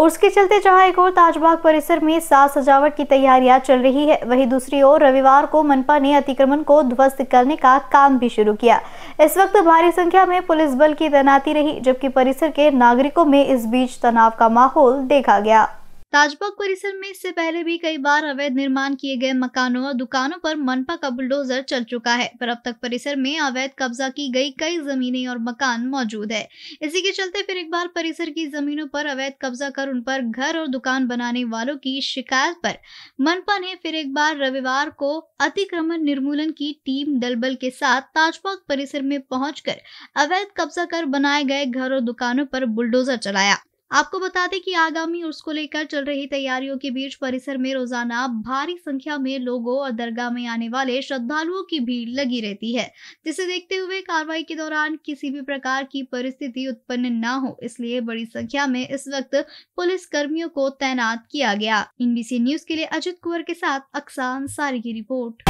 और उसके चलते जहां एक और ताजबाग परिसर में साज सजावट की तैयारियां चल रही है वहीं दूसरी ओर रविवार को मनपा ने अतिक्रमण को ध्वस्त करने का काम भी शुरू किया इस वक्त भारी संख्या में पुलिस बल की तैनाती रही जबकि परिसर के नागरिकों में इस बीच तनाव का माहौल देखा गया ताजबाग परिसर में इससे पहले भी कई बार अवैध निर्माण किए गए मकानों और दुकानों पर मनपा का बुलडोजर चल चुका है पर अब तक परिसर में अवैध कब्जा की गई कई जमीनें और मकान मौजूद है इसी के चलते फिर एक बार परिसर की जमीनों पर अवैध कब्जा कर उन पर घर और दुकान बनाने वालों की शिकायत पर मनपा ने फिर एक बार रविवार को अतिक्रमण निर्मूलन की टीम दलबल के साथ ताजबाग परिसर में पहुंचकर अवैध कब्जा कर बनाए गए घर और दुकानों पर बुलडोजर चलाया आपको बता दें कि आगामी उर्स को लेकर चल रही तैयारियों के बीच परिसर में रोजाना भारी संख्या में लोगों और दरगाह में आने वाले श्रद्धालुओं की भीड़ लगी रहती है जिसे देखते हुए कार्रवाई के दौरान किसी भी प्रकार की परिस्थिति उत्पन्न न हो इसलिए बड़ी संख्या में इस वक्त पुलिस कर्मियों को तैनात किया गया इनबीसी न्यूज के लिए अजित कुंवर के साथ अक्सा अंसारी की रिपोर्ट